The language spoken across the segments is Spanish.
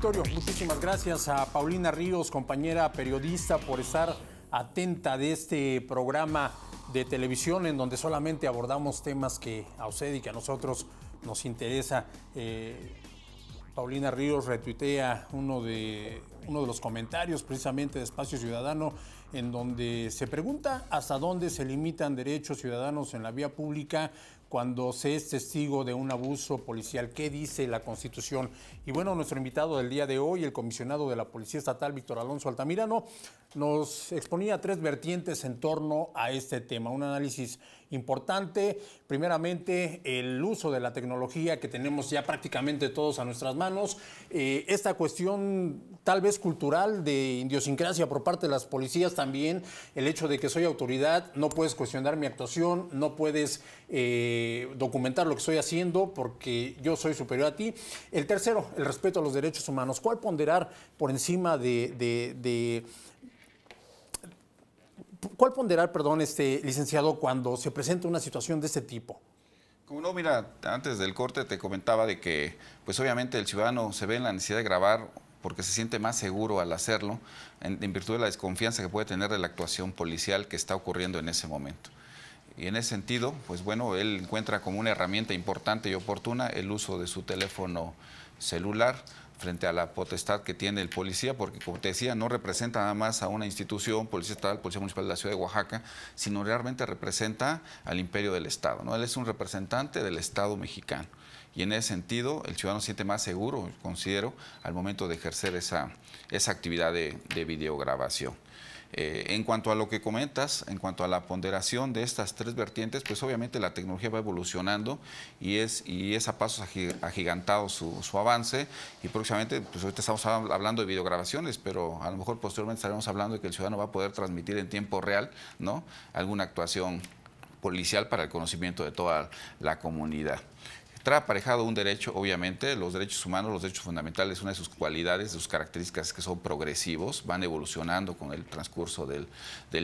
Victorio, muchísimas gracias a Paulina Ríos, compañera periodista, por estar atenta de este programa de televisión en donde solamente abordamos temas que a usted y que a nosotros nos interesa. Eh, Paulina Ríos retuitea uno de, uno de los comentarios precisamente de Espacio Ciudadano en donde se pregunta hasta dónde se limitan derechos ciudadanos en la vía pública cuando se es testigo de un abuso policial. ¿Qué dice la Constitución? Y bueno, nuestro invitado del día de hoy, el comisionado de la Policía Estatal, Víctor Alonso Altamirano, nos exponía tres vertientes en torno a este tema. Un análisis importante. Primeramente, el uso de la tecnología que tenemos ya prácticamente todos a nuestras manos. Eh, esta cuestión tal vez cultural de idiosincrasia por parte de las policías también, el hecho de que soy autoridad, no puedes cuestionar mi actuación, no puedes eh, documentar lo que estoy haciendo porque yo soy superior a ti. El tercero, el respeto a los derechos humanos. ¿Cuál ponderar por encima de ¿Cuál ponderar, perdón, este licenciado, cuando se presenta una situación de este tipo? Como No, mira, antes del corte te comentaba de que, pues obviamente el ciudadano se ve en la necesidad de grabar porque se siente más seguro al hacerlo en virtud de la desconfianza que puede tener de la actuación policial que está ocurriendo en ese momento. Y en ese sentido, pues bueno, él encuentra como una herramienta importante y oportuna el uso de su teléfono celular frente a la potestad que tiene el policía, porque como te decía, no representa nada más a una institución, Policía Estatal, Policía Municipal de la Ciudad de Oaxaca, sino realmente representa al imperio del Estado. ¿no? Él es un representante del Estado mexicano. Y en ese sentido, el ciudadano se siente más seguro, considero, al momento de ejercer esa, actividad de, de videograbación. Eh, en cuanto a lo que comentas, en cuanto a la ponderación de estas tres vertientes, pues obviamente la tecnología va evolucionando y es, y a pasos agigantado su, avance y próximamente, pues ahorita estamos hablando de videograbaciones, pero a lo mejor posteriormente estaremos hablando de que el ciudadano va a poder transmitir en tiempo real ¿no? alguna actuación policial para el conocimiento de toda la comunidad. Trae aparejado un derecho, obviamente, los derechos humanos, los derechos fundamentales, una de sus cualidades, sus características que son progresivos, van evolucionando con el transcurso del,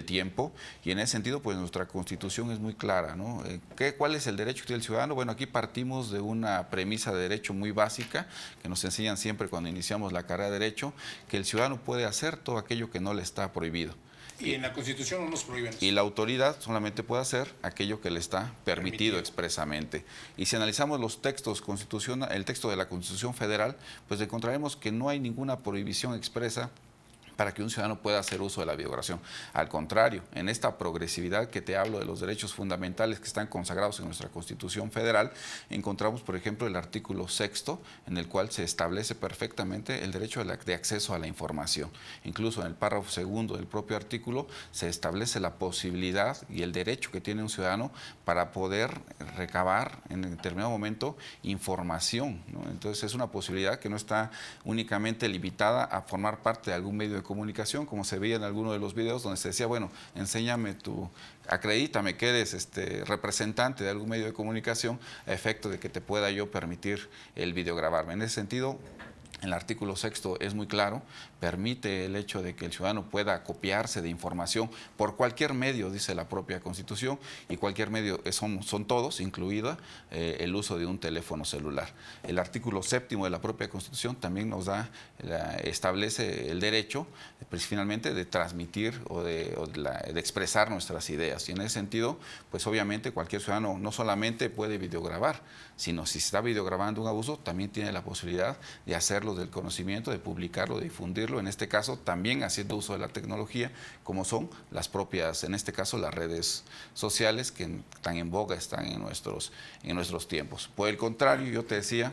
tiempo y en ese sentido, pues nuestra constitución es muy clara, ¿no? Eh, ¿Cuál es el derecho que tiene el ciudadano? Bueno, aquí partimos de una premisa de derecho muy básica que nos enseñan siempre cuando iniciamos la carrera de derecho, que el ciudadano puede hacer todo aquello que no le está prohibido. Y en la Constitución no nos prohíben. Y la autoridad solamente puede hacer aquello que le está permitido, expresamente. Y si analizamos los textos el texto de la Constitución Federal, pues encontraremos que no hay ninguna prohibición expresa para que un ciudadano pueda hacer uso de la violación. Al contrario, en esta progresividad que te hablo de los derechos fundamentales que están consagrados en nuestra Constitución Federal, encontramos, por ejemplo, el artículo sexto, en el cual se establece perfectamente el derecho de acceso a la información. Incluso en el párrafo segundo del propio artículo se establece la posibilidad y el derecho que tiene un ciudadano para poder recabar en determinado momento información. Entonces es una posibilidad que no está únicamente limitada a formar parte de algún medio de comunicación, como se veía en alguno de los videos donde se decía, bueno, enséñame tu, acredítame que eres este, representante de algún medio de comunicación a efecto de que te pueda yo permitir el grabarme En ese sentido, el artículo sexto es muy claro, permite el hecho de que el ciudadano pueda copiarse de información por cualquier medio, dice la propia Constitución, y cualquier medio son, todos, incluida eh, el uso de un teléfono celular. El artículo séptimo de la propia Constitución también nos da, establece el derecho, pues, finalmente, de transmitir o, de, expresar nuestras ideas. Y en ese sentido, pues obviamente cualquier ciudadano no solamente puede videograbar, sino si está videograbando un abuso, también tiene la posibilidad de hacerlo del conocimiento, de publicarlo, de difundirlo, en este caso también haciendo uso de la tecnología, como son las propias, en este caso las redes sociales que están en boga, están en nuestros, en nuestros tiempos. Por el contrario, yo te decía,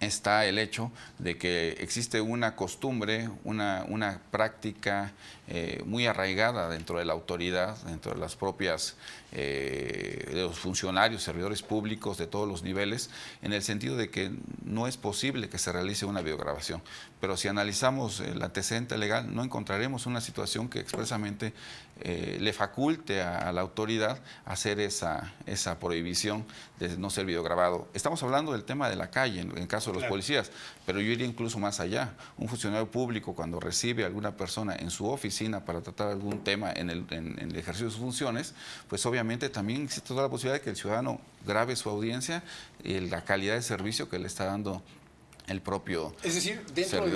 está el hecho de que existe una costumbre, una, una práctica eh, muy arraigada dentro de la autoridad, dentro de las propias, eh, de los funcionarios, servidores públicos de todos los niveles, en el sentido de que no es posible que se realice una videograbación. Pero si analizamos la antecedente legal, no encontraremos una situación que expresamente eh, le faculte a, la autoridad hacer esa, esa prohibición de no ser videograbado. Estamos hablando del tema de la calle, en el caso los policías, pero yo iría incluso más allá. Un funcionario público cuando recibe a alguna persona en su oficina para tratar algún tema en el, en el ejercicio de sus funciones, pues obviamente también existe toda la posibilidad de que el ciudadano grabe su audiencia y la calidad de servicio que le está dando el propio Es decir, dentro de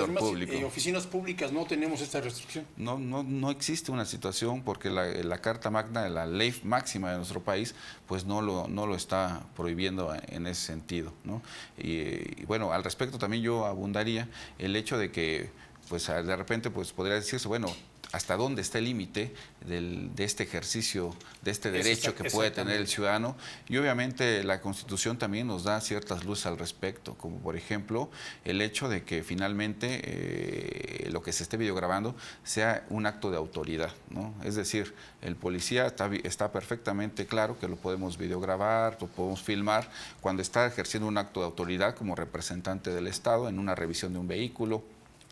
eh, oficinas públicas no tenemos esta restricción. No, no, no existe una situación porque la, Carta Magna, la ley máxima de nuestro país, pues no lo, no lo está prohibiendo en ese sentido. ¿no? Y, y bueno, al respecto también yo abundaría el hecho de que pues de repente pues podría decirse, bueno, hasta dónde está el límite de este ejercicio, de este derecho que puede tener el ciudadano. Y obviamente la Constitución también nos da ciertas luces al respecto, como por ejemplo el hecho de que finalmente eh, lo que se esté videograbando sea un acto de autoridad. ¿no? Es decir, el policía está, está perfectamente claro que lo podemos videograbar, lo podemos filmar cuando está ejerciendo un acto de autoridad como representante del Estado en una revisión de un vehículo,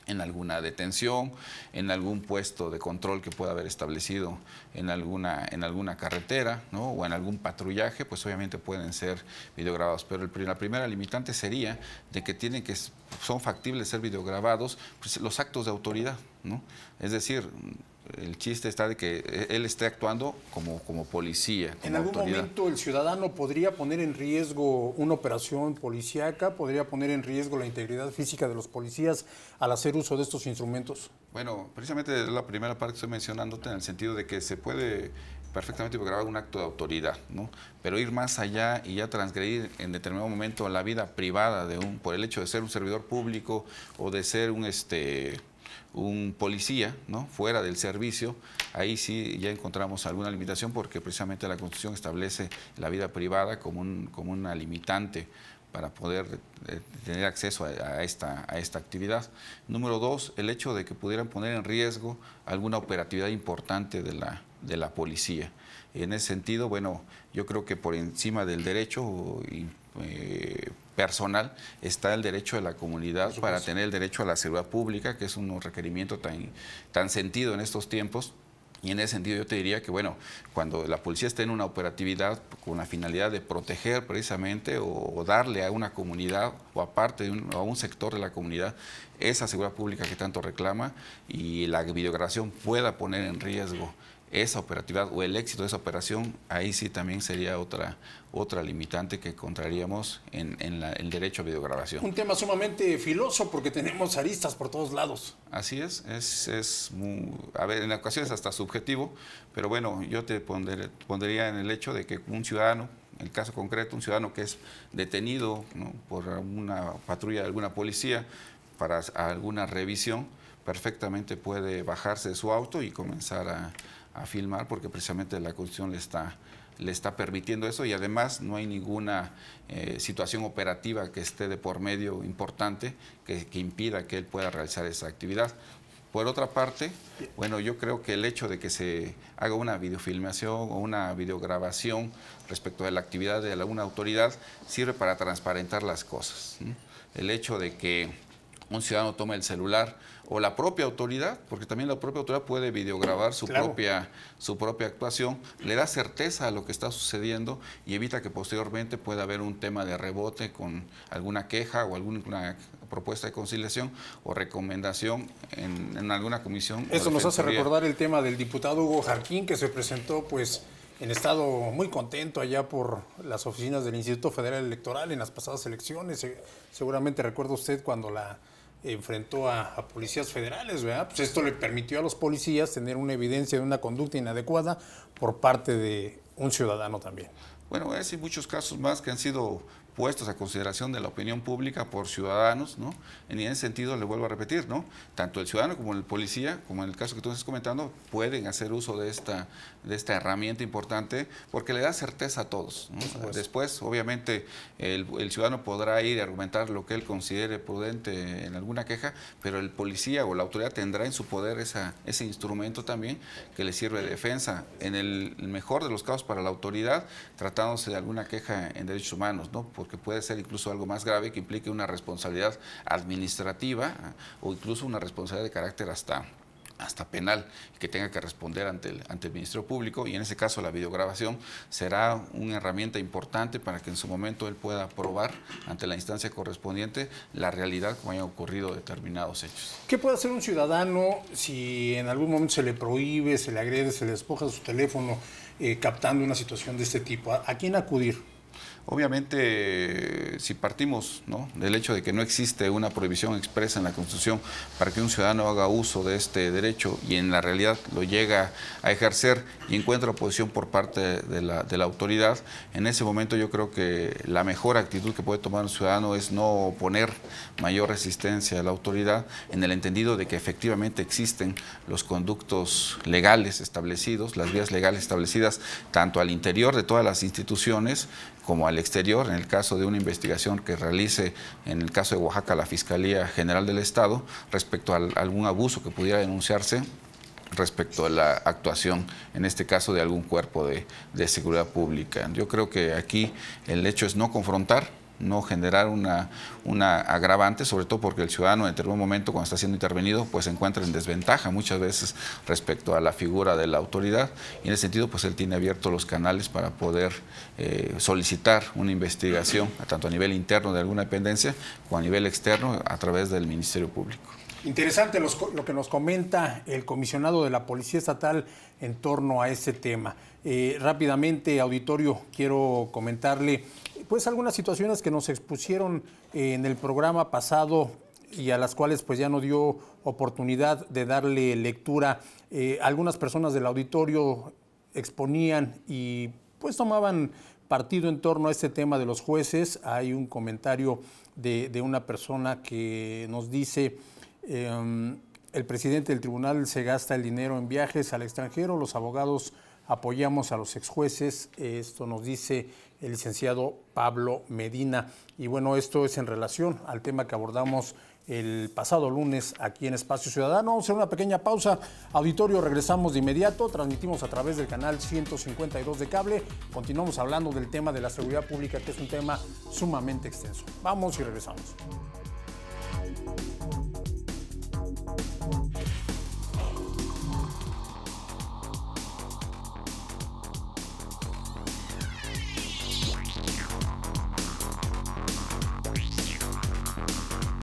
en alguna detención, en algún puesto de control que pueda haber establecido en alguna, en alguna carretera ¿no? o en algún patrullaje, pues obviamente pueden ser videograbados. Pero el, la primera limitante sería de que tienen que son factibles ser videograbados pues, los actos de autoridad. ¿no? Es decir, el chiste está de que eh, él esté actuando como, como policía. ¿En algún momento el ciudadano podría poner en riesgo una operación policíaca? ¿Podría poner en riesgo la integridad física de los policías al hacer uso de estos instrumentos? Bueno, precisamente es la primera parte que estoy mencionándote en el sentido de que se puede perfectamente grabar un acto de autoridad, ¿no? Pero ir más allá y ya transgredir en determinado momento la vida privada de un, por el hecho de ser un servidor público o de ser un este un policía, ¿no? Fuera del servicio, ahí sí ya encontramos alguna limitación porque precisamente la Constitución establece la vida privada como, un, como una limitante para poder eh, tener acceso a, esta, a esta actividad. Número dos, el hecho de que pudieran poner en riesgo alguna operatividad importante de la, de la policía. En ese sentido, bueno, yo creo que por encima del derecho eh, personal está el derecho de la comunidad para tener el derecho a la seguridad pública, que es un requerimiento tan, tan sentido en estos tiempos y en ese sentido yo te diría que, bueno, cuando la policía está en una operatividad con la finalidad de proteger precisamente o, darle a una comunidad o a parte de un, a un sector de la comunidad esa seguridad pública que tanto reclama y la videograbación pueda poner en riesgo esa operatividad o el éxito de esa operación, ahí sí también sería otra, otra limitante que encontraríamos en, el derecho a videograbación. Un tema sumamente filoso porque tenemos aristas por todos lados. Así es, es, muy, a ver, en ocasiones hasta subjetivo, pero bueno, yo te pondría en el hecho de que un ciudadano, en el caso concreto, un ciudadano que es detenido por una patrulla de alguna policía para alguna revisión, perfectamente puede bajarse de su auto y comenzar a a filmar porque precisamente la Constitución le está, le está permitiendo eso y además no hay ninguna eh, situación operativa que esté de por medio importante que, que impida que él pueda realizar esa actividad. Por otra parte, bueno, yo creo que el hecho de que se haga una videofilmación o una videograbación respecto de la actividad de alguna autoridad sirve para transparentar las cosas. El hecho de que un ciudadano toma el celular o la propia autoridad, porque también la propia autoridad puede videograbar su, propia, su propia actuación, le da certeza a lo que está sucediendo y evita que posteriormente pueda haber un tema de rebote con alguna queja o alguna propuesta de conciliación o recomendación en, alguna comisión. Eso nos hace recordar el tema del diputado Hugo Jarquín que se presentó pues en estado muy contento allá por las oficinas del Instituto Federal Electoral en las pasadas elecciones. Seguramente recuerda usted cuando la enfrentó a, policías federales, ¿verdad? Pues esto le permitió a los policías tener una evidencia de una conducta inadecuada por parte de un ciudadano también. Bueno, hay muchos casos más que han sido puestos a consideración de la opinión pública por ciudadanos, ¿no? En ese sentido, le vuelvo a repetir, ¿no? Tanto el ciudadano como el policía, como en el caso que tú estás comentando, pueden hacer uso de esta, de esta herramienta importante porque le da certeza a todos. Después, obviamente, el, ciudadano podrá ir a argumentar lo que él considere prudente en alguna queja, pero el policía o la autoridad tendrá en su poder esa, ese instrumento también que le sirve de defensa, en el mejor de los casos para la autoridad, tratándose de alguna queja en derechos humanos, ¿no? porque puede ser incluso algo más grave que implique una responsabilidad administrativa ¿eh? o incluso una responsabilidad de carácter hasta hasta penal que tenga que responder ante el, ante el Ministerio Público y en ese caso la videograbación será una herramienta importante para que en su momento él pueda probar ante la instancia correspondiente la realidad como hayan ocurrido determinados hechos. ¿Qué puede hacer un ciudadano si en algún momento se le prohíbe, se le agrede, se le despoja su teléfono eh, captando una situación de este tipo? a quién acudir? Obviamente, si partimos del hecho de que no existe una prohibición expresa en la Constitución para que un ciudadano haga uso de este derecho y en la realidad lo llega a ejercer y encuentra oposición por parte de la, de la autoridad, en ese momento yo creo que la mejor actitud que puede tomar un ciudadano es no poner mayor resistencia a la autoridad en el entendido de que efectivamente existen los conductos legales establecidos, las vías legales establecidas tanto al interior de todas las instituciones como al exterior, en el caso de una investigación que realice, en el caso de Oaxaca, la Fiscalía General del Estado, respecto a algún abuso que pudiera denunciarse respecto a la actuación, en este caso, de algún cuerpo de, de seguridad pública. Yo creo que aquí el hecho es no confrontar, no generar una, una agravante, sobre todo porque el ciudadano en determinado momento cuando está siendo intervenido pues se encuentra en desventaja muchas veces respecto a la figura de la autoridad y en ese sentido pues él tiene abiertos los canales para poder eh, solicitar una investigación tanto a nivel interno de alguna dependencia como a nivel externo a través del Ministerio Público. Interesante lo que nos comenta el comisionado de la Policía Estatal en torno a este tema. Eh, rápidamente, auditorio, quiero comentarle pues algunas situaciones que nos expusieron eh, en el programa pasado y a las cuales pues ya no dio oportunidad de darle lectura. Eh, algunas personas del auditorio exponían y pues tomaban partido en torno a este tema de los jueces. Hay un comentario de, una persona que nos dice... Em, el presidente del tribunal se gasta el dinero en viajes al extranjero, los abogados apoyamos a los ex jueces, Esto nos dice el licenciado Pablo Medina. Y bueno, esto es en relación al tema que abordamos el pasado lunes aquí en Espacio Ciudadano. Vamos a hacer una pequeña pausa. Auditorio, regresamos de inmediato. Transmitimos a través del canal 152 de cable. Continuamos hablando del tema de la seguridad pública, que es un tema sumamente extenso. Vamos y regresamos.